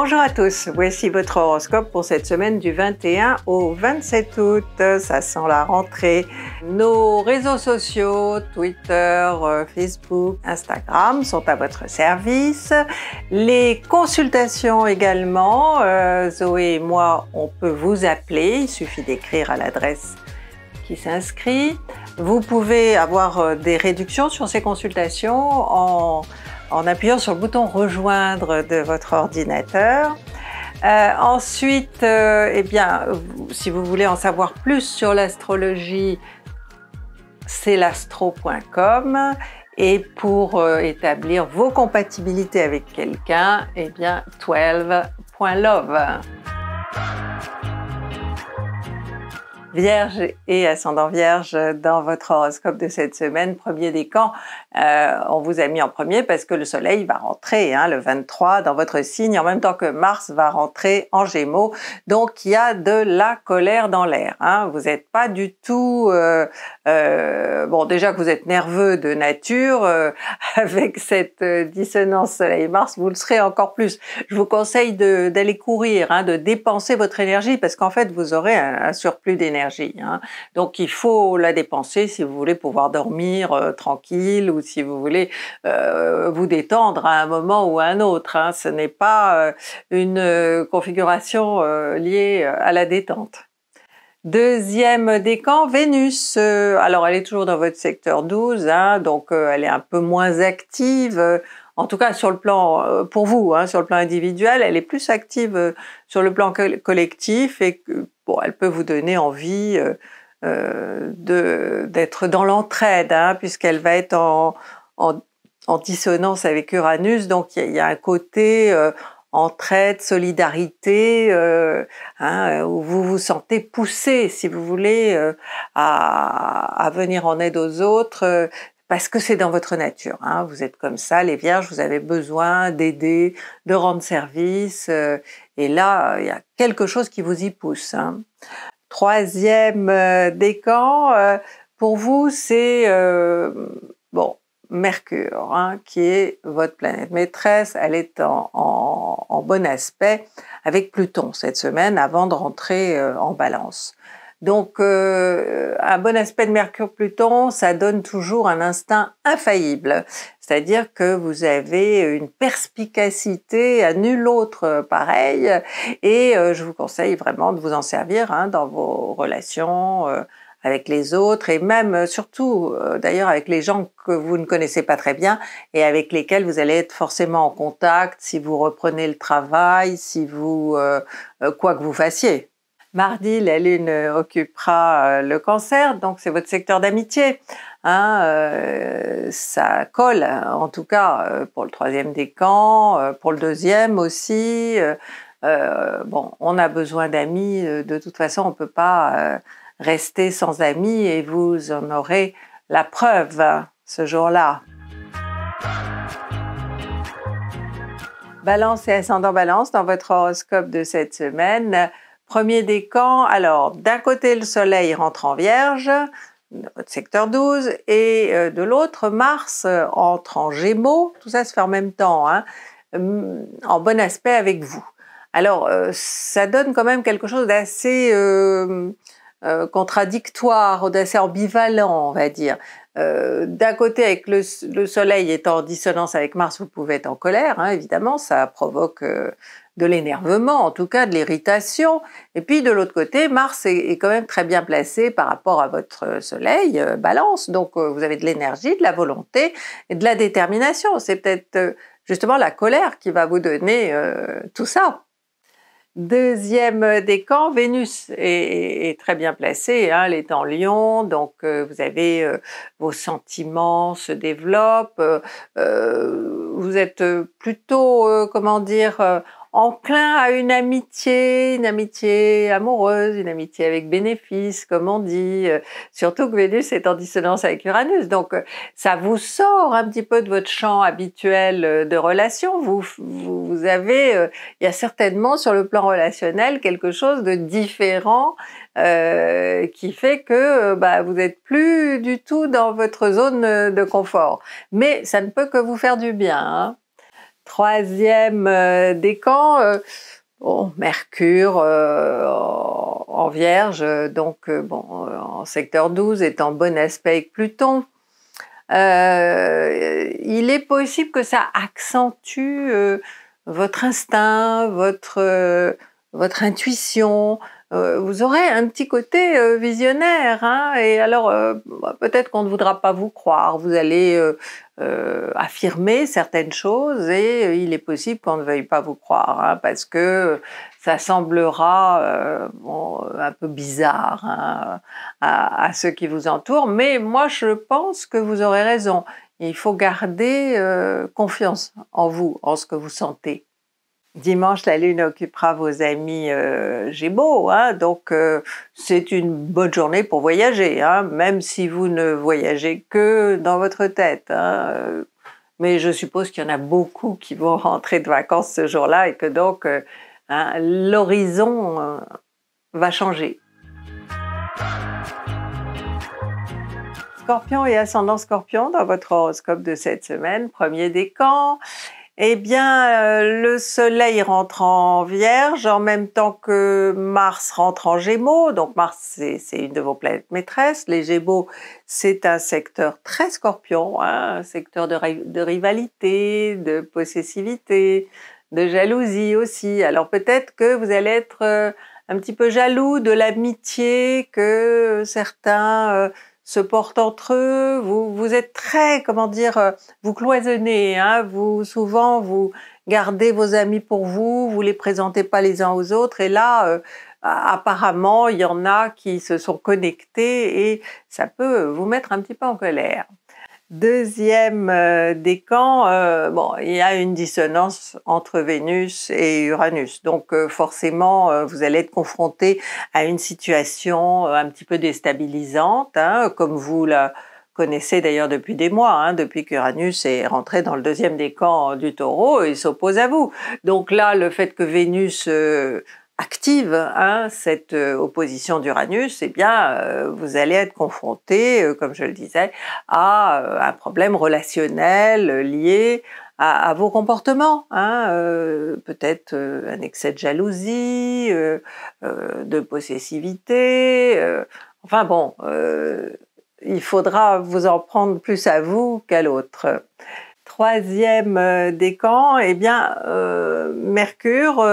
Bonjour à tous, voici votre horoscope pour cette semaine du 21 au 27 août, ça sent la rentrée. Nos réseaux sociaux, Twitter, euh, Facebook, Instagram sont à votre service. Les consultations également, euh, Zoé et moi, on peut vous appeler, il suffit d'écrire à l'adresse qui s'inscrit. Vous pouvez avoir euh, des réductions sur ces consultations en en appuyant sur le bouton rejoindre de votre ordinateur. Euh, ensuite, euh, eh bien, si vous voulez en savoir plus sur l'astrologie, c'est l'astro.com. Et pour euh, établir vos compatibilités avec quelqu'un, eh bien, 12.love. Vierge et ascendant Vierge dans votre horoscope de cette semaine, premier décan, camps, euh, on vous a mis en premier parce que le Soleil va rentrer hein, le 23 dans votre signe en même temps que Mars va rentrer en Gémeaux. Donc il y a de la colère dans l'air. Hein. Vous n'êtes pas du tout euh, euh, bon déjà que vous êtes nerveux de nature avec cette dissonance Soleil-Mars, vous le serez encore plus. Je vous conseille d'aller courir, hein, de dépenser votre énergie parce qu'en fait vous aurez un surplus d'énergie Hein. Donc il faut la dépenser si vous voulez pouvoir dormir euh, tranquille ou si vous voulez euh, vous détendre à un moment ou à un autre. Hein. Ce n'est pas euh, une configuration liée à la détente. Deuxième décan, Vénus. alors elle est toujours dans votre secteur 12, hein, donc elle est un peu moins active en tout cas sur le plan euh, pour vous, hein, sur le plan individuel, elle est plus active euh, sur le plan collectif et bon, elle peut vous donner envie euh, d'être dans l'entraide, hein, puisqu'elle va être en, dissonance avec Uranus, donc il y, a un côté entraide, solidarité, hein, où vous vous sentez poussé, si vous voulez, à, venir en aide aux autres, parce que c'est dans votre nature. Hein. Vous êtes comme ça, les vierges, vous avez besoin d'aider, de rendre service. Euh, et là, il y a quelque chose qui vous y pousse. Hein. Troisième euh, décan, euh, pour vous, c'est bon Mercure, hein, qui est votre planète maîtresse. Elle est en, bon aspect avec Pluton cette semaine avant de rentrer en balance. Donc, euh, un bon aspect de Mercure-Pluton, ça donne toujours un instinct infaillible. C'est-à-dire que vous avez une perspicacité à nul autre euh, pareil. Et euh, je vous conseille vraiment de vous en servir hein, dans vos relations. avec les autres et même surtout d'ailleurs avec les gens que vous ne connaissez pas très bien et avec lesquels vous allez être forcément en contact si vous reprenez le travail, si vous quoi que vous fassiez. Mardi, la Lune occupera euh, le cancer, donc c'est votre secteur d'amitié. Hein, euh, ça colle, hein, en tout cas, euh, pour le troisième des camps, pour le deuxième aussi. bon, on a besoin d'amis. De toute façon, on ne peut pas rester sans amis et vous en aurez la preuve hein, ce jour-là. Balance et ascendant balance dans votre horoscope de cette semaine. Premier décan, alors d'un côté le Soleil rentre en Vierge, notre secteur 12, et euh, de l'autre Mars euh, entre en Gémeaux, tout ça se fait en même temps, hein, mm, en bon aspect avec vous. Alors euh, ça donne quand même quelque chose d'assez euh, contradictoire, assez ambivalent, on va dire. Euh, d'un côté, avec le, Soleil étant en dissonance avec Mars, vous pouvez être en colère, hein, évidemment, ça provoque euh, de l'énervement, en tout cas de l'irritation. Et puis de l'autre côté, Mars est, est, quand même très bien placé par rapport à votre Soleil, Balance, donc vous avez de l'énergie, de la volonté et de la détermination. C'est peut-être justement la colère qui va vous donner tout ça. Deuxième euh, décan, Vénus est, très bien placée, hein, elle est en lion, donc euh, vous avez euh, vos sentiments se développent, vous êtes plutôt, comment dire, enclin à une amitié, une amitié amoureuse, une amitié avec bénéfice, comme on dit, euh, surtout que Vénus est en dissonance avec Uranus. Donc euh, ça vous sort un petit peu de votre champ habituel euh, de relation. Vous, vous avez, il y a certainement sur le plan relationnel quelque chose de différent qui fait que bah, vous n'êtes plus du tout dans votre zone de confort. Mais ça ne peut que vous faire du bien. Hein troisième euh, décan, euh, Mercure euh, en, Vierge, donc bon, en secteur 12 est en bon aspect avec Pluton. il est possible que ça accentue votre instinct, votre, votre intuition, euh, vous aurez un petit côté euh, visionnaire. Hein. et alors, euh, bah, peut-être qu'on ne voudra pas vous croire. Vous allez affirmer certaines choses et il est possible qu'on ne veuille pas vous croire hein, parce que ça semblera un peu bizarre hein, à, ceux qui vous entourent. Mais moi, je pense que vous aurez raison. Il faut garder confiance en vous, en ce que vous sentez. Dimanche, la Lune occupera vos amis Gémeaux, euh, hein, donc euh, c'est une bonne journée pour voyager, hein, même si vous ne voyagez que dans votre tête. Hein, euh, mais je suppose qu'il y en a beaucoup qui vont rentrer de vacances ce jour-là et que donc l'horizon va changer. Scorpion et ascendant Scorpion dans votre horoscope de cette semaine, premier décan. Eh bien, euh, le Soleil rentre en Vierge en même temps que Mars rentre en Gémeaux. Donc Mars, c'est une de vos planètes maîtresses. Les Gémeaux, c'est un secteur très scorpion, hein, un secteur de, rivalité, de possessivité, de jalousie aussi. Alors peut-être que vous allez être euh, un petit peu jaloux de l'amitié que certains... Euh, se portent entre eux. Vous, vous êtes très, comment dire, euh, vous cloisonnez. Hein, vous souvent vous gardez vos amis pour vous, vous les présentez pas les uns aux autres. Et là, euh, apparemment, il y en a qui se sont connectés et ça peut vous mettre un petit peu en colère. Deuxième euh, décan, euh, bon, il y a une dissonance entre Vénus et Uranus. Donc euh, forcément, euh, vous allez être confronté à une situation un petit peu déstabilisante, hein, comme vous la connaissez d'ailleurs depuis des mois, hein, depuis qu'Uranus est rentré dans le deuxième décan du taureau, il s'oppose à vous. Donc là, le fait que Vénus active hein, cette euh, opposition d'Uranus, eh bien, euh, vous allez être confronté, euh, comme je le disais, à un problème relationnel lié à, vos comportements, hein, peut-être un excès de jalousie, de possessivité, enfin bon, il faudra vous en prendre plus à vous qu'à l'autre troisième décan, eh bien, Mercure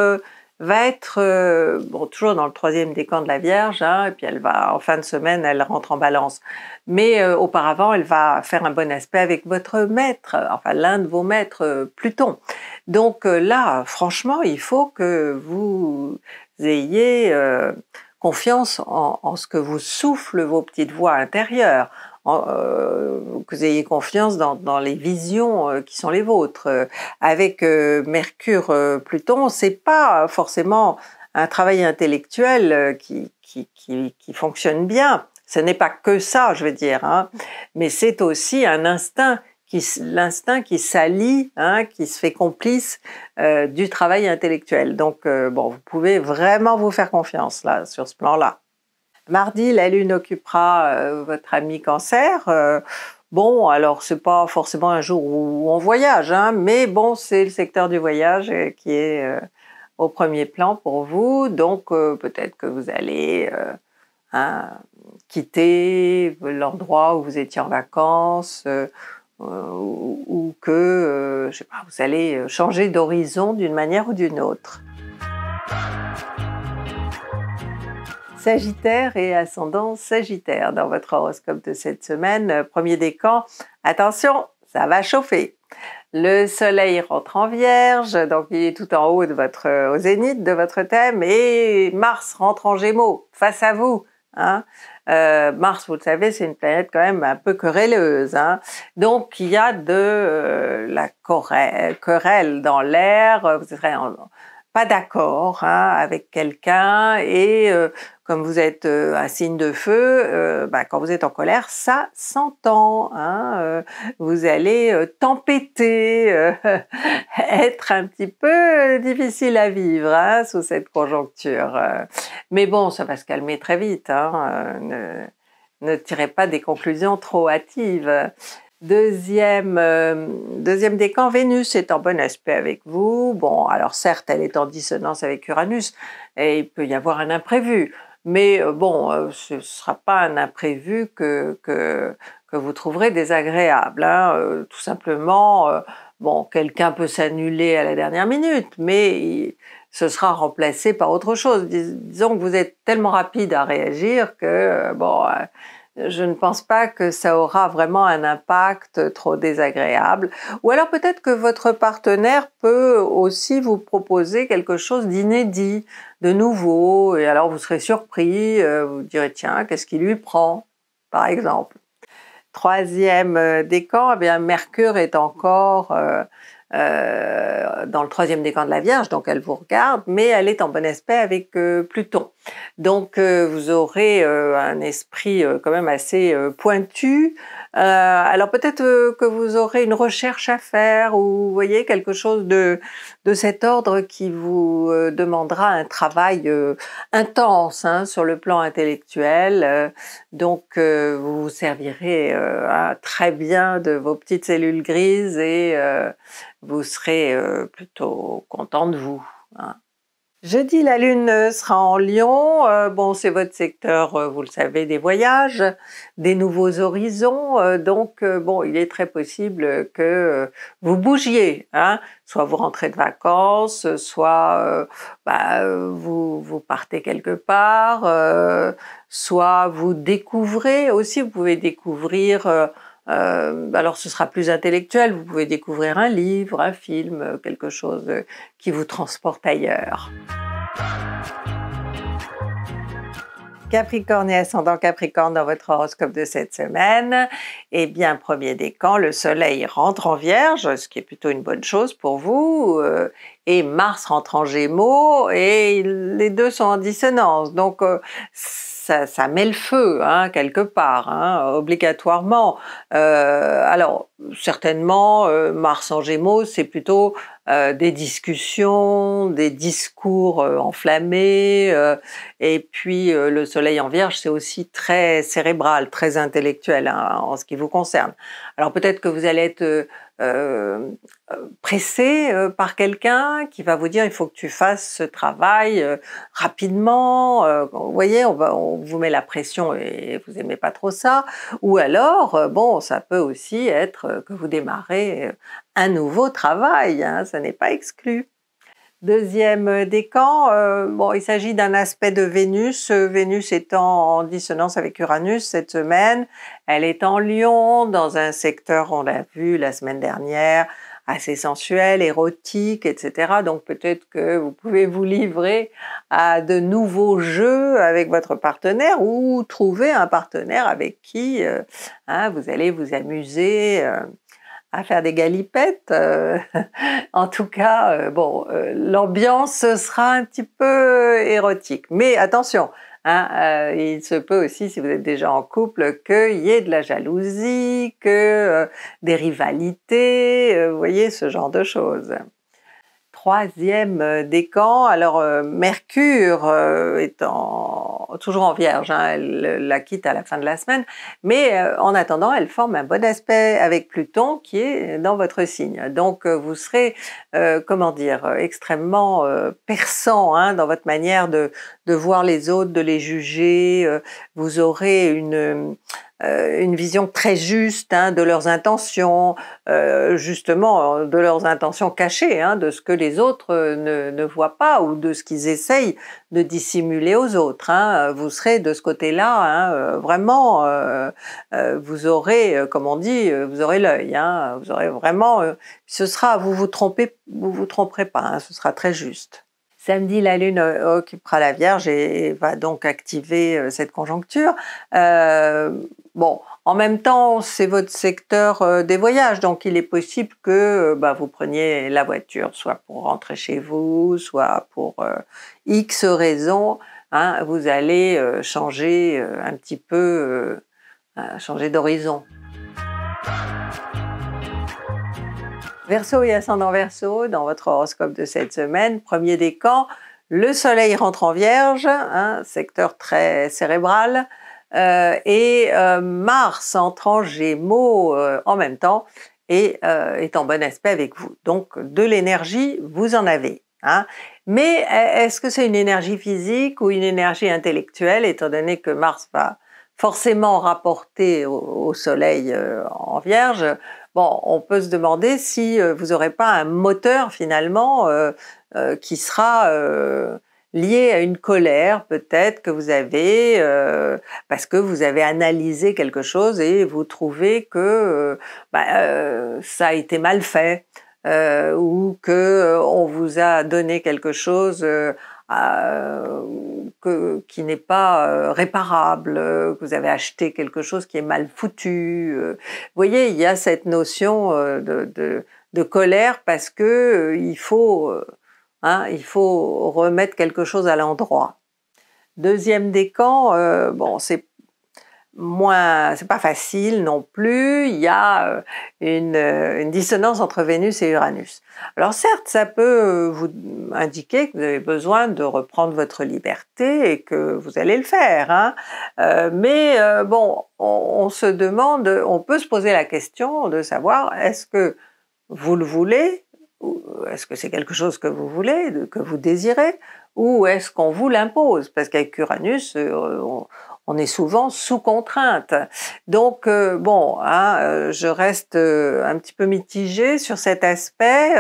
va être euh, bon, toujours dans le troisième décan de la Vierge, hein, et puis elle va en fin de semaine, elle rentre en balance. Mais euh, auparavant, elle va faire un bon aspect avec votre maître, enfin l'un de vos maîtres, euh, Pluton. Donc là, franchement, il faut que vous ayez confiance en, en ce que vous souffle vos petites voix intérieures, euh, que vous ayez confiance dans, les visions euh, qui sont les vôtres. Euh, avec Mercure, Pluton, c'est pas forcément un travail intellectuel qui, fonctionne bien. Ce n'est pas que ça, je veux dire, hein. mais c'est aussi un instinct l'instinct qui s'allie, hein, qui se fait complice du travail intellectuel. Donc bon, vous pouvez vraiment vous faire confiance là sur ce plan-là. Mardi, la Lune occupera euh, votre ami Cancer. Euh, bon, alors c'est pas forcément un jour où on voyage, hein, mais bon, c'est le secteur du voyage euh, qui est au premier plan pour vous, donc peut-être que vous allez hein, quitter l'endroit où vous étiez en vacances. Ou, que, vous allez changer d'horizon d'une manière ou d'une autre. Sagittaire et ascendant Sagittaire dans votre horoscope de cette semaine, euh, premier décan. Attention, ça va chauffer. Le soleil rentre en vierge, donc il est tout en haut de votre, euh, au zénith de votre thème, et Mars rentre en gémeaux, face à vous. Hein. Euh, Mars, vous le savez, c'est une planète quand même un peu querelleuse. Hein. Donc, il y a de la querelle, dans l'air. Vous serez en, pas d'accord hein, avec quelqu'un et euh, comme vous êtes euh, un signe de feu, euh, bah, quand vous êtes en colère, ça s'entend. Hein, vous allez tempêter, être un petit peu difficile à vivre hein, sous cette conjoncture. Mais bon, ça va se calmer très vite. Ne, ne, tirez pas des conclusions trop hâtives. Deuxième, euh, deuxième décan, Vénus est en bon aspect avec vous. Bon, alors certes, elle est en dissonance avec Uranus et il peut y avoir un imprévu. Mais euh, bon, euh, ce ne sera pas un imprévu que, que, vous trouverez désagréable. Hein. tout simplement, bon, quelqu'un peut s'annuler à la dernière minute, mais ce sera remplacé par autre chose. disons que vous êtes tellement rapide à réagir que, bon je ne pense pas que ça aura vraiment un impact trop désagréable. Ou alors peut-être que votre partenaire peut aussi vous proposer quelque chose d'inédit, de nouveau, et alors vous serez surpris, euh, vous direz tiens, qu'est-ce qui lui prend, par exemple. Troisième euh, décan, eh bien Mercure est encore euh, euh, dans le troisième décan de la Vierge, donc elle vous regarde, mais elle est en bon aspect avec euh, Pluton. Donc euh, vous aurez un esprit quand même assez pointu. alors peut-être que vous aurez une recherche à faire ou vous voyez quelque chose de, de cet ordre qui vous demandera un travail intense hein, sur le plan intellectuel. donc vous vous servirez très bien de vos petites cellules grises et vous serez euh, plutôt content de vous. Hein. Jeudi, la Lune euh, sera en Lion. Euh, bon, c'est votre secteur, vous le savez, des voyages, des nouveaux horizons. donc, bon, il est très possible que vous bougiez. Hein. soit vous rentrez de vacances, soit bah, vous, partez quelque part, soit vous découvrez. Aussi, vous pouvez découvrir euh, alors ce sera plus intellectuel, vous pouvez découvrir un livre, un film, euh, quelque chose euh, qui vous transporte ailleurs. Capricorne et ascendant Capricorne dans votre horoscope de cette semaine. Eh bien, premier décan, le Soleil rentre en Vierge, ce qui est plutôt une bonne chose pour vous, et Mars rentre en Gémeaux, et les deux sont en dissonance. Donc, ça, met le feu hein, quelque part, hein, obligatoirement. Euh, alors certainement, euh, Mars en Gémeaux, c'est plutôt euh, des discussions, des discours enflammés, et puis le Soleil en Vierge, c'est aussi très cérébral, très intellectuel hein, en ce qui vous concerne. Alors peut-être que vous allez être euh, pressé euh, par quelqu'un qui va vous dire il faut que tu fasses ce travail euh, rapidement. Euh, vous voyez, on, vous met la pression et vous aimez pas trop ça. Ou alors, bon, ça peut aussi être que vous démarrez un nouveau travail. Hein, ça n'est pas exclu. Deuxième euh, décan, euh, bon, il s'agit d'un aspect de Vénus, euh, Vénus étant en dissonance avec Uranus cette semaine. Elle est en Lion, dans un secteur, on l'a vu la semaine dernière, assez sensuel, érotique, etc. Donc peut-être que vous pouvez vous livrer à de nouveaux jeux avec votre partenaire ou trouver un partenaire avec qui hein, vous allez vous amuser à faire des galipettes. Euh, en tout cas, euh, bon, euh, l'ambiance sera un petit peu érotique. Mais attention, hein, il se peut aussi, si vous êtes déjà en couple, qu'il y ait de la jalousie, que des rivalités, vous voyez, ce genre de choses troisième euh, décan. Alors euh, Mercure euh, est en, toujours en Vierge, hein, elle la quitte à la fin de la semaine, mais en attendant, elle forme un bon aspect avec Pluton qui est dans votre signe. Donc vous serez, comment dire, extrêmement perçant hein, dans votre manière de, de voir les autres, de les juger. Euh, vous aurez une, euh, une vision très juste hein, de leurs intentions, euh, justement de leurs intentions cachées, hein, de ce que les autres ne, voient pas ou de ce qu'ils essayent de dissimuler aux autres. Hein. Vous serez de ce côté-là hein, vraiment, vous aurez, comme on dit, vous aurez l'œil, vous aurez vraiment, ce sera, vous vous trompez, vous vous tromperez pas, ce sera très juste. Samedi, la Lune euh, occupera la Vierge et va donc activer euh, cette conjoncture. Euh, bon, en même temps, c'est votre secteur des voyages, donc il est possible que bah, vous preniez la voiture, soit pour rentrer chez vous, soit pour X raisons. Hein, vous allez changer un petit peu, changer d'horizon. Verseau et ascendant Verseau, dans votre horoscope de cette semaine, premier décan, le soleil rentre en vierge, hein, secteur très cérébral, euh, et euh, Mars entre en gémeaux euh, en même temps et est en bon aspect avec vous. Donc de l'énergie, vous en avez. Hein. Mais est-ce que c'est une énergie physique ou une énergie intellectuelle, étant donné que Mars va forcément rapporter au Soleil en Vierge on peut se demander si euh, vous n'aurez pas un moteur finalement euh, euh, qui sera lié à une colère peut-être que vous avez parce que vous avez analysé quelque chose et vous trouvez que bah, ça a été mal fait ou que on vous a donné quelque chose à, qui n'est pas euh, réparable, euh, que vous avez acheté quelque chose qui est mal foutu. Euh. vous voyez, il y a cette notion de, colère parce que il faut, hein, il faut remettre quelque chose à l'endroit. Deuxième décan, bon, c'est moins, c'est pas facile non plus. Il y a euh, euh, une, dissonance entre Vénus et Uranus. Alors certes, ça peut euh, vous indiquer que vous avez besoin de reprendre votre liberté et que vous allez le faire. Hein. mais bon, on, se demande, on peut se poser la question de savoir est-ce que vous le voulez ou est-ce que c'est quelque chose que vous voulez, que vous désirez, ou est-ce qu'on vous l'impose Parce qu'avec Uranus, on est souvent sous contrainte. Donc euh, bon, hein, euh, je reste euh, un petit peu mitigée sur cet aspect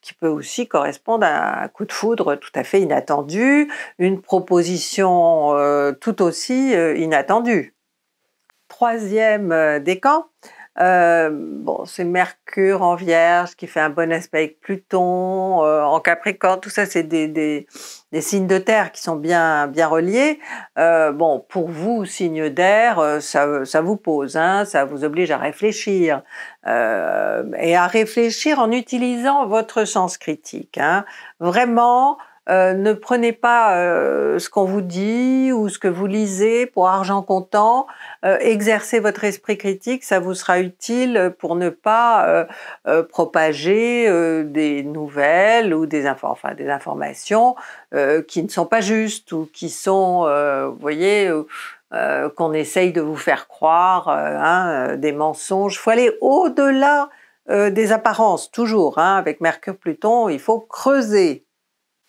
qui peut aussi correspondre à un coup de foudre tout à fait inattendu, une proposition tout aussi inattendue. Troisième décan, euh, bon, c'est Mercure en Vierge qui fait un bon aspect avec Pluton euh, en Capricorne. Tout ça, c'est des, des, signes de terre qui sont bien bien reliés. Euh, bon, pour vous, signe d'air, ça, ça, vous pose, hein, ça vous oblige à réfléchir et à réfléchir en utilisant votre sens critique. Hein. Vraiment euh, ne prenez pas euh, ce qu'on vous dit ou ce que vous lisez pour argent comptant. Euh, exercez votre esprit critique, ça vous sera utile pour ne pas propager des nouvelles ou des, informations qui ne sont pas justes ou qui sont, vous voyez, qu'on essaye de vous faire croire, hein, des mensonges. Il faut aller au-delà des apparences, toujours. Hein. avec Mercure-Pluton, il faut creuser.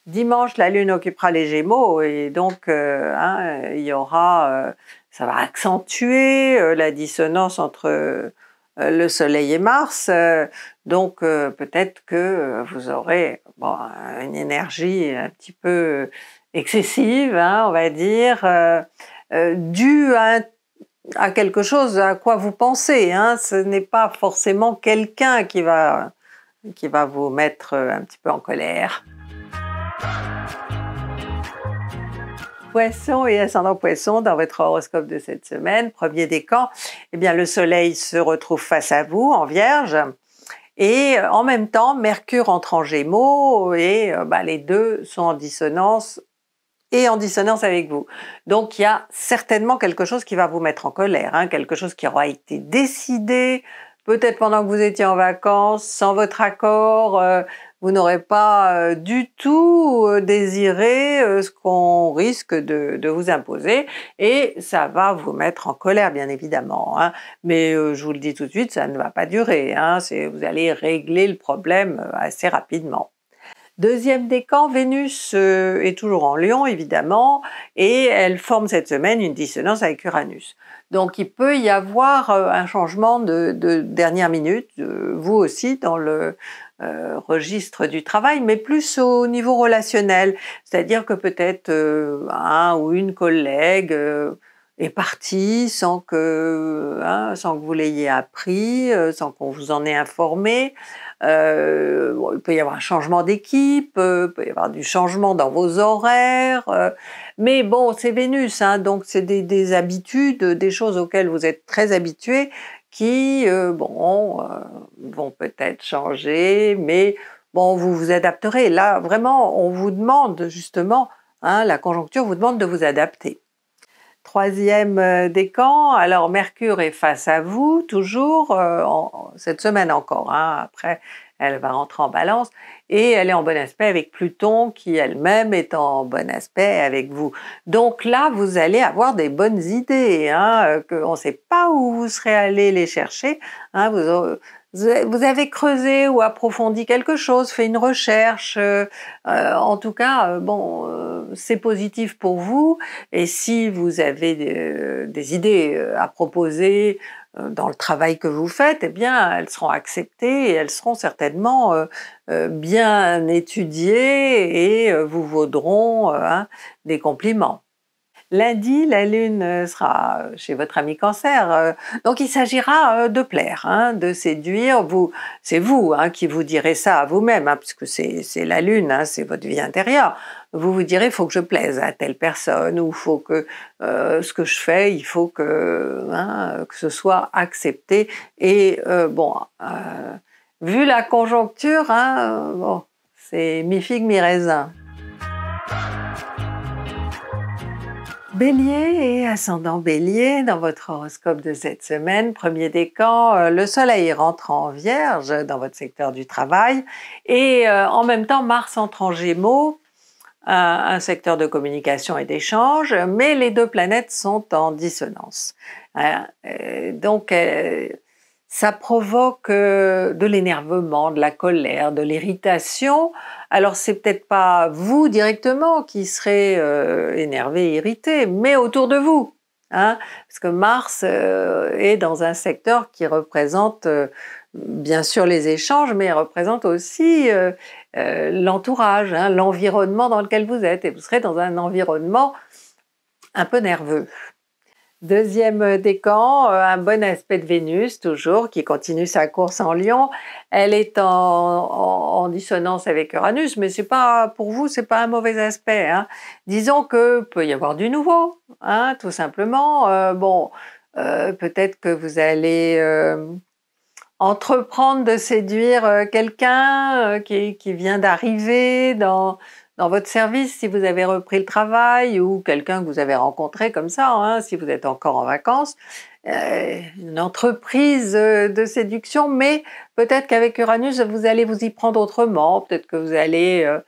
Dimanche, la Lune occupera les Gémeaux et donc euh, hein, il y aura, euh, ça va accentuer euh, la dissonance entre le Soleil et Mars. donc peut-être que vous aurez une énergie un petit peu excessive, hein, on va dire, due à, quelque chose à quoi vous pensez. Hein. Ce n'est pas forcément quelqu'un qui va qui va vous mettre un petit peu en colère. Poisson et ascendant Poisson dans votre horoscope de cette semaine, premier décan, eh bien le soleil se retrouve face à vous en Vierge et euh, en même temps Mercure entre en Gémeaux et euh, bah, les deux sont en dissonance et en dissonance avec vous. Donc il y a certainement quelque chose qui va vous mettre en colère, hein, quelque chose qui aura été décidé, peut-être pendant que vous étiez en vacances, sans votre accord, euh, vous n'aurez pas euh, du tout euh, désiré euh, ce qu'on risque de, vous imposer et ça va vous mettre en colère bien évidemment. Hein. Mais je vous le dis tout de suite, ça ne va pas durer. Hein. Vous allez régler le problème assez rapidement. Deuxième décan, Vénus est toujours en Lion évidemment et elle forme cette semaine une dissonance avec Uranus. Donc il peut y avoir un changement de, dernière minute, vous aussi dans le euh, registre du travail, mais plus au niveau relationnel, c'est-à-dire que peut-être euh, un ou une collègue euh, est partie sans que, hein, sans que vous l'ayez appris, sans qu'on vous en ait informé. il peut y avoir un changement d'équipe, il peut y avoir du changement dans vos horaires, mais bon, c'est Vénus, hein, donc c'est des, des habitudes, des choses auxquelles vous êtes très habitué qui, euh, bon, euh, vont peut-être changer, mais bon, vous vous adapterez. Là, vraiment, on vous demande justement, hein, la conjoncture vous demande de vous adapter. Troisième euh, décan, alors Mercure est face à vous, toujours, cette semaine encore, hein, après elle va entrer en balance, et elle est en bon aspect avec Pluton qui elle-même est en bon aspect avec vous. Donc là, vous allez avoir des bonnes idées, hein, euh, on ne sait pas où vous serez allé les chercher. Hein, vous, avez creusé ou approfondi quelque chose, fait une recherche. Euh, euh, en tout cas, bon, c'est positif pour vous. Et si vous avez des idées à proposer, euh, dans le travail que vous faites, eh bien, elles seront acceptées et elles seront certainement euh, euh, bien étudiées et vous vaudront hein, des compliments. Lundi, la Lune euh, sera euh, chez votre ami Cancer. Euh, donc il s'agira de plaire, hein, de séduire. Vous, c'est vous hein, qui vous direz ça à vous-même, hein, parce que c'est la Lune, c'est votre vie intérieure. Vous vous direz, il faut que je plaise à telle personne, ou faut que ce que je fais, il faut que, que ce soit accepté. Et bon, vu la conjoncture, bon, c'est mi-figue, mi-raisin. Bélier et ascendant bélier, dans votre horoscope de cette semaine, premier décan, euh, le soleil rentre en vierge dans votre secteur du travail et euh, en même temps Mars entre en gémeaux, un secteur de communication et d'échange, mais les deux planètes sont en dissonance. Euh, donc ça provoque euh, de l'énervement, de la colère, de l'irritation. Alors c'est peut-être pas vous directement qui serez euh, énervé, irrité, mais autour de vous. Hein. parce que Mars euh, est dans un secteur qui représente bien sûr les échanges, mais représente aussi l'entourage, hein, l'environnement dans lequel vous êtes. Et vous serez dans un environnement un peu nerveux. Deuxième décan, euh, un bon aspect de Vénus, toujours, qui continue sa course en Lion. Elle est en, dissonance avec Uranus, mais c'est pas, pour vous, c'est pas un mauvais aspect. Hein. Disons que peut y avoir du nouveau, hein, tout simplement. Euh, bon, euh, peut-être que vous allez entreprendre de séduire quelqu'un qui, vient d'arriver dans, dans votre service, si vous avez repris le travail ou quelqu'un que vous avez rencontré comme ça, hein, si vous êtes encore en vacances, euh, une entreprise euh, de séduction, mais peut-être qu'avec Uranus, vous allez vous y prendre autrement, peut-être que vous allez euh,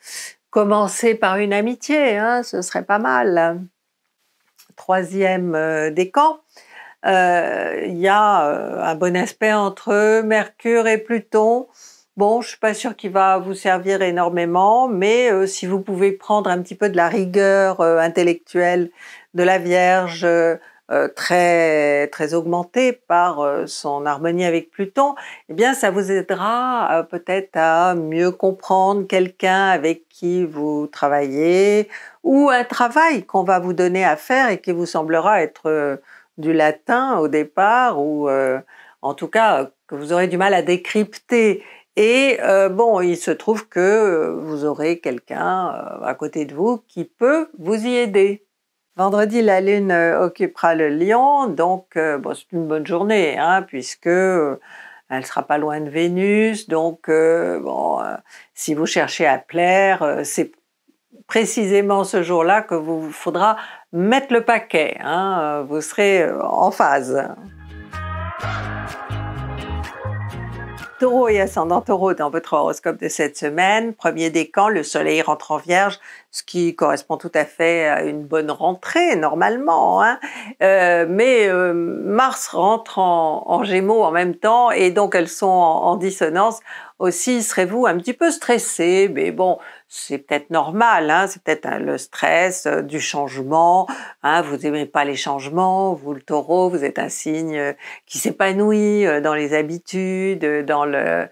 commencer par une amitié, hein, ce serait pas mal. Troisième des décan, il y a un bon aspect entre Mercure et Pluton, Bon, je suis pas sûre qu'il va vous servir énormément, mais euh, si vous pouvez prendre un petit peu de la rigueur euh, intellectuelle de la Vierge, euh, très très augmentée par son harmonie avec Pluton, eh bien ça vous aidera peut-être à mieux comprendre quelqu'un avec qui vous travaillez ou un travail qu'on va vous donner à faire et qui vous semblera être du latin au départ ou en tout cas que vous aurez du mal à décrypter et euh, bon, il se trouve que vous aurez quelqu'un euh, à côté de vous qui peut vous y aider. Vendredi, la Lune euh, occupera le lion, donc c'est une bonne journée, hein, puisque elle sera pas loin de Vénus, donc bon, si vous cherchez à plaire, c'est précisément ce jour-là que vous faudra mettre le paquet, hein, vous serez en phase. Taureau et ascendant taureau dans votre horoscope de cette semaine. Premier décan, le soleil rentre en vierge, ce qui correspond tout à fait à une bonne rentrée normalement. Hein. Euh, mais euh, Mars rentre en, gémeaux en même temps et donc elles sont en dissonance aussi serez-vous un petit peu stressé, mais bon, c'est peut-être normal, hein, c'est peut-être hein, le stress euh, du changement, hein, vous n'aimez pas les changements, vous le taureau, vous êtes un signe euh, qui s'épanouit euh, dans les habitudes, dans le,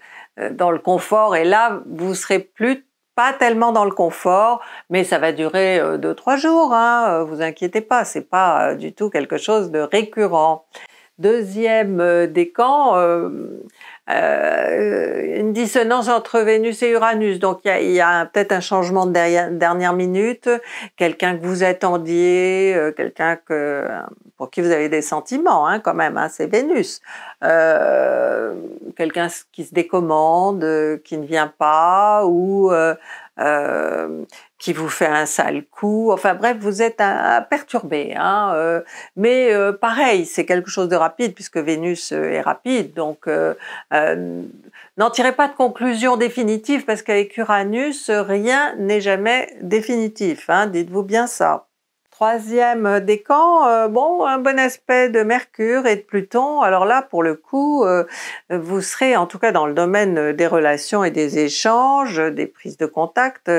dans le confort, et là, vous serez plus pas tellement dans le confort, mais ça va durer deux, trois jours, hein, vous inquiétez pas, c'est pas du tout quelque chose de récurrent. Deuxième décan, euh, une dissonance entre Vénus et Uranus. Donc il y a, peut-être un changement de dernière minute, quelqu'un que vous attendiez, euh, quelqu'un que pour qui vous avez des sentiments hein, quand même, hein, c'est Vénus. Euh, quelqu'un qui se décommande, qui ne vient pas ou euh, qui vous fait un sale coup. Enfin bref, vous êtes perturbé. Hein, euh. mais euh, pareil, c'est quelque chose de rapide puisque Vénus est rapide. Donc n'en tirez pas de conclusion définitive parce qu'avec Uranus, rien n'est jamais définitif. Hein, Dites-vous bien ça. Troisième euh, décan, euh, bon, un bon aspect de Mercure et de Pluton. Alors là, pour le coup, euh, vous serez en tout cas dans le domaine des relations et des échanges, des prises de contact,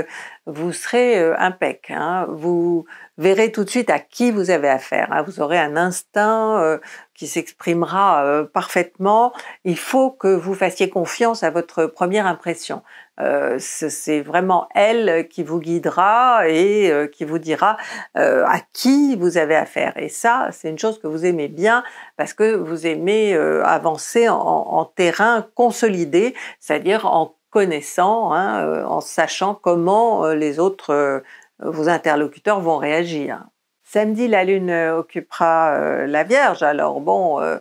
vous serez impec. Hein. Vous verrez tout de suite à qui vous avez affaire. Hein. Vous aurez un instinct qui s'exprimera parfaitement. Il faut que vous fassiez confiance à votre première impression. Euh, c'est vraiment elle qui vous guidera et euh, qui vous dira euh, à qui vous avez affaire. Et ça, c'est une chose que vous aimez bien parce que vous aimez avancer en, terrain consolidé, c'est-à-dire en connaissant, hein, en sachant comment les autres, vos interlocuteurs vont réagir. Samedi, la Lune euh, occupera euh, la Vierge. Alors bon, euh,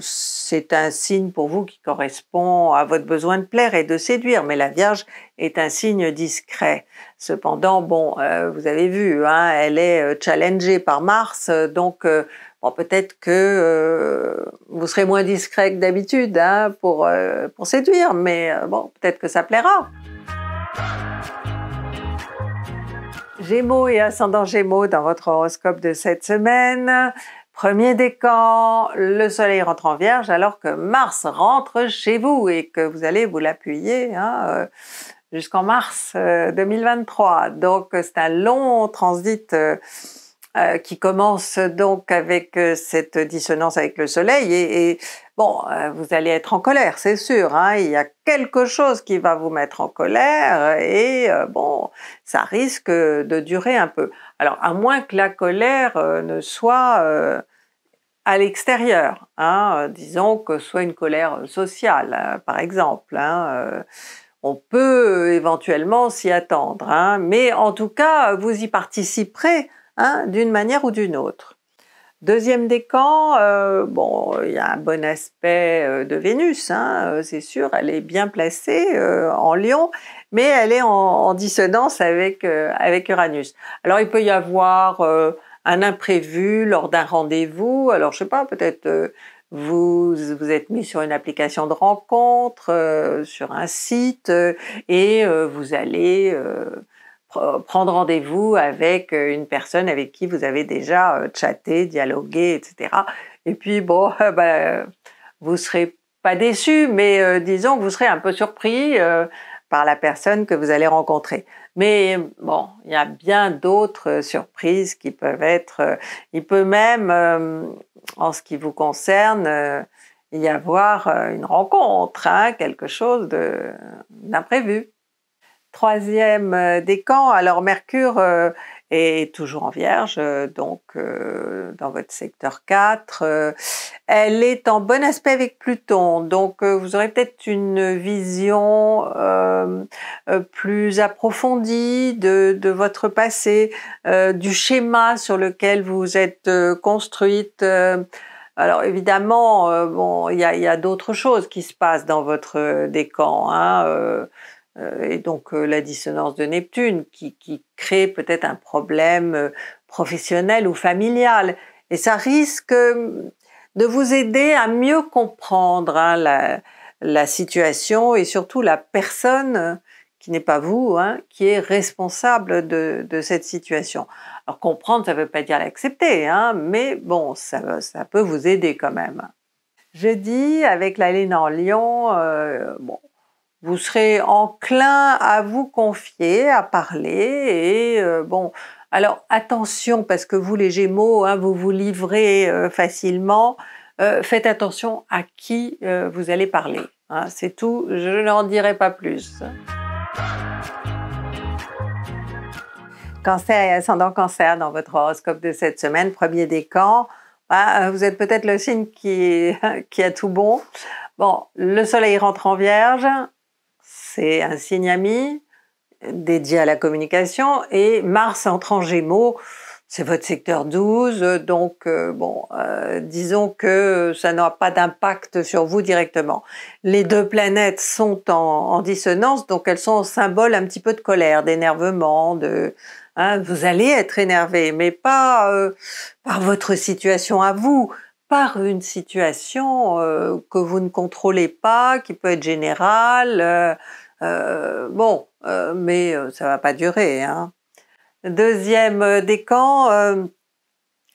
c'est un signe pour vous qui correspond à votre besoin de plaire et de séduire, mais la Vierge est un signe discret. Cependant, bon, vous avez vu, hein, elle est challengée par Mars, donc bon, peut-être que vous serez moins discret que d'habitude hein, pour, pour séduire, mais bon, peut-être que ça plaira. Gémeaux et ascendant Gémeaux dans votre horoscope de cette semaine. Premier décan, le Soleil rentre en Vierge alors que Mars rentre chez vous et que vous allez vous l'appuyer hein, euh, jusqu'en mars 2023. Euh, Donc c'est un long transit euh, euh, qui commence donc avec euh, cette dissonance avec le soleil et, bon, euh, vous allez être en colère, c'est sûr. Hein, il y a quelque chose qui va vous mettre en colère et bon, ça risque de durer un peu. Alors à moins que la colère ne soit à l'extérieur, hein, disons que ce soit une colère sociale, hein, par exemple. Hein, on peut éventuellement s'y attendre, hein, mais en tout cas, vous y participerez Hein, d'une manière ou d'une autre. Deuxième décan, euh, bon, il y a un bon aspect euh, de Vénus, hein, euh, c'est sûr, elle est bien placée en Lion, mais elle est en, dissonance avec, avec Uranus. Alors il peut y avoir un imprévu lors d'un rendez-vous, alors je sais pas, peut-être vous vous êtes mis sur une application de rencontre, sur un site, et vous allez prendre rendez-vous avec euh, une personne avec qui vous avez déjà euh, chatté, dialogué, etc. Et puis, bon, bah, vous serez pas déçu, mais euh, disons que vous serez un peu surpris par la personne que vous allez rencontrer. Mais bon, il y a bien d'autres surprises qui peuvent être... il peut même, en ce qui vous concerne, y avoir une rencontre, hein, quelque chose d'imprévu. Troisième euh, décan, alors Mercure euh, est toujours en Vierge, euh, donc dans votre secteur 4. elle est en bon aspect avec Pluton, donc vous aurez peut-être une vision plus approfondie de, votre passé, du schéma sur lequel vous êtes construite. Alors évidemment, bon, il y a, d'autres choses qui se passent dans votre décan. Hein, euh, et donc euh, la dissonance de Neptune qui, qui crée peut-être un problème euh, professionnel ou familial. Et ça risque de vous aider à mieux comprendre hein, la, la, situation et surtout la personne qui n'est pas vous, hein, qui est responsable de, de, cette situation. Alors comprendre, ça ne veut pas dire l'accepter, hein, mais bon, ça, ça, peut vous aider quand même. Jeudi, avec la lune en lion, bon, vous serez enclin à vous confier, à parler et euh, bon. Alors attention parce que vous les Gémeaux, hein, vous vous livrez euh, facilement. Euh, faites attention à qui vous allez parler. Hein, c'est tout. Je n'en dirai pas plus. Cancer et ascendant Cancer dans votre horoscope de cette semaine, premier décan. Ah, vous êtes peut-être le signe qui, qui a tout bon. Bon, le soleil rentre en vierge, c'est un signe ami dédié à la communication et Mars entre en Gémeaux, c'est votre secteur 12, donc euh, bon, euh, disons que ça n'aura pas d'impact sur vous directement. Les deux planètes sont en, dissonance, donc elles sont en symbole un petit peu de colère, d'énervement, de hein, vous allez être énervé, mais pas euh, par votre situation à vous, par une situation euh, que vous ne contrôlez pas, qui peut être générale. Euh, euh, bon, mais ça va pas durer. Hein. Deuxième décan,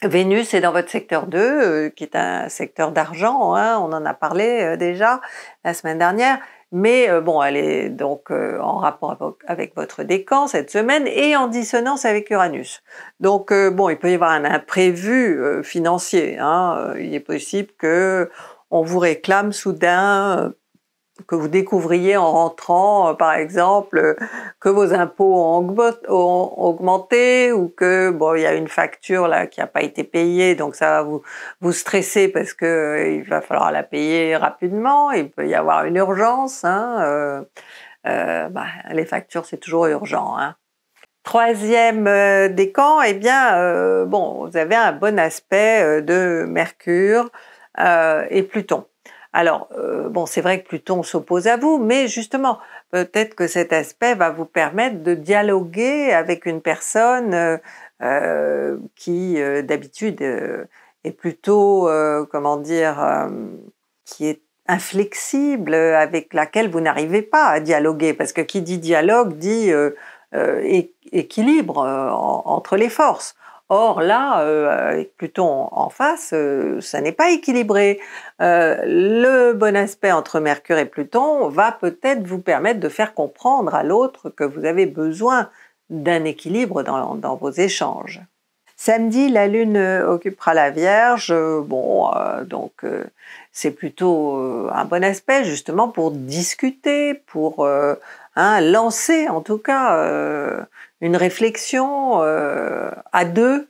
Vénus est dans votre secteur 2, qui est un secteur d'argent, hein, on en a parlé déjà la semaine dernière. Mais euh, bon, elle est donc euh, en rapport avec votre décan cette semaine et en dissonance avec Uranus. Donc euh, bon, il peut y avoir un imprévu financier. Hein. Il est possible que on vous réclame soudain que vous découvriez en rentrant, euh, par exemple, euh, que vos impôts ont, augmenté ou que bon, il y a une facture là qui n'a pas été payée, donc ça va vous stresser parce que euh, il va falloir la payer rapidement. Il peut y avoir une urgence. Hein, bah, les factures, c'est toujours urgent. Hein. Troisième décan, et eh bien, bon, vous avez un bon aspect de Mercure et Pluton. Alors, euh, bon, c'est vrai que Pluton s'oppose à vous, mais justement, peut-être que cet aspect va vous permettre de dialoguer avec une personne euh, euh, qui, d'habitude, est plutôt, comment dire, qui est inflexible, avec laquelle vous n'arrivez pas à dialoguer, parce que qui dit dialogue dit équilibre entre les forces. Or là, avec euh, Pluton en face, euh, ça n'est pas équilibré. Euh, le bon aspect entre Mercure et Pluton va peut-être vous permettre de faire comprendre à l'autre que vous avez besoin d'un équilibre dans, vos échanges. Samedi, la Lune occupera la Vierge. Bon, donc c'est plutôt un bon aspect justement pour discuter, pour hein, lancer en tout cas une réflexion euh, à deux,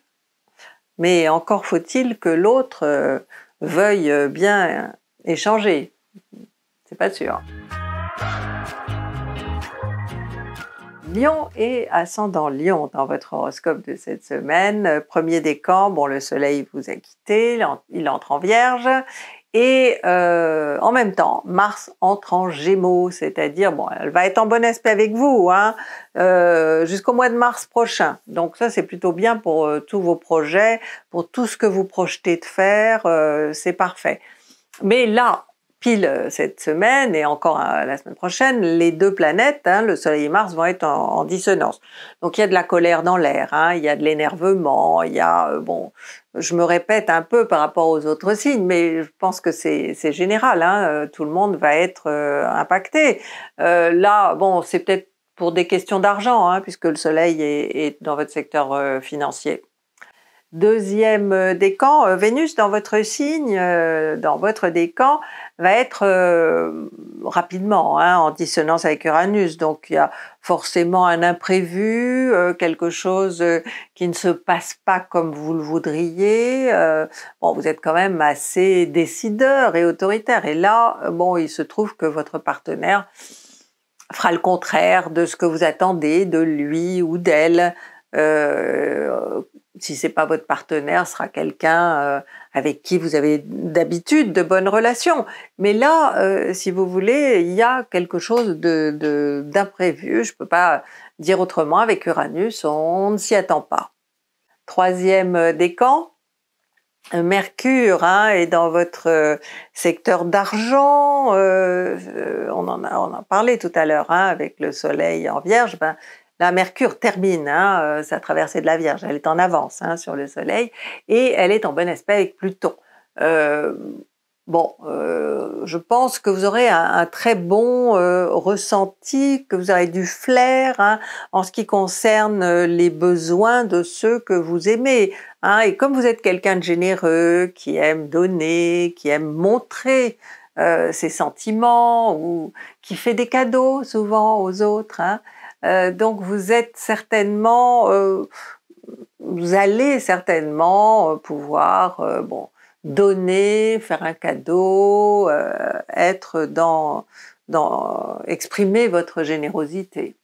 mais encore faut-il que l'autre euh, veuille bien échanger. C'est pas sûr. Lyon et ascendant Lyon dans votre horoscope de cette semaine. Premier décan, bon, le soleil vous a quitté, il entre en vierge, et euh, en même temps, Mars entre en Gémeaux, c'est-à-dire bon, elle va être en bon aspect avec vous hein, euh, jusqu'au mois de mars prochain. Donc ça, c'est plutôt bien pour euh, tous vos projets, pour tout ce que vous projetez de faire, c'est parfait. Mais là, euh, cette semaine et encore euh, la semaine prochaine, les deux planètes, hein, le Soleil et Mars, vont être en, dissonance. Donc il y a de la colère dans l'air, hein, il y a de l'énervement, il y a, euh, bon, je me répète un peu par rapport aux autres signes, mais je pense que c'est général, hein, tout le monde va être impacté. là, bon, c'est peut-être pour des questions d'argent, puisque le Soleil est, est dans votre secteur financier. Deuxième décan, Vénus dans votre signe, dans votre décan, va être euh, rapidement hein, en dissonance avec Uranus. Donc il y a forcément un imprévu, euh, quelque chose euh, qui ne se passe pas comme vous le voudriez. bon, vous êtes quand même assez décideur et autoritaire. Et là, bon, il se trouve que votre partenaire fera le contraire de ce que vous attendez de lui ou d'elle si c'est pas votre partenaire, sera quelqu'un euh, avec qui vous avez d'habitude de bonnes relations. Mais là, euh, si vous voulez, il y a quelque chose de d'imprévu. Je peux pas dire autrement. Avec Uranus, on ne s'y attend pas. Troisième euh, décan, Mercure hein, est dans votre secteur d'argent. on en a on en tout à l'heure hein, avec le Soleil en Vierge. Ben la Mercure termine hein, euh, sa traversée de la Vierge, elle est en avance hein, sur le Soleil et elle est en bon aspect avec Pluton. Euh, bon, euh, je pense que vous aurez un, très bon ressenti, que vous aurez du flair hein, en ce qui concerne les besoins de ceux que vous aimez. Et comme vous êtes quelqu'un de généreux, qui aime donner, qui aime montrer ses sentiments, ou qui fait des cadeaux souvent aux autres, euh, donc vous êtes certainement, euh, vous allez certainement euh, pouvoir donner, faire un cadeau, être dans, exprimer votre générosité.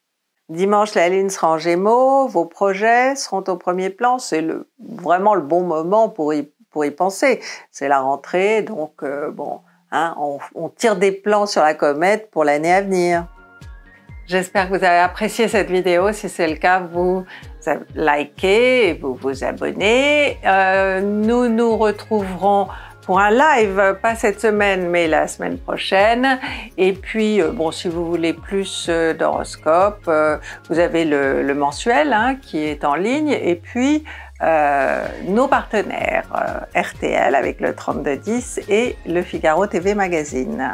Dimanche, la lune sera en gémeaux, vos projets seront au premier plan, c'est vraiment le bon moment pour y, penser. C'est la rentrée, donc bon, hein, on tire des plans sur la comète pour l'année à venir. J'espère que vous avez apprécié cette vidéo. Si c'est le cas, vous likez et vous vous abonnez. Euh, nous nous retrouverons pour un live, pas cette semaine, mais la semaine prochaine. Et puis, euh, bon, si vous voulez plus euh, d'horoscope, euh, vous avez le, le mensuel hein, qui est en ligne. Et puis, euh, nos partenaires RTL avec le 3210 et le Figaro TV Magazine.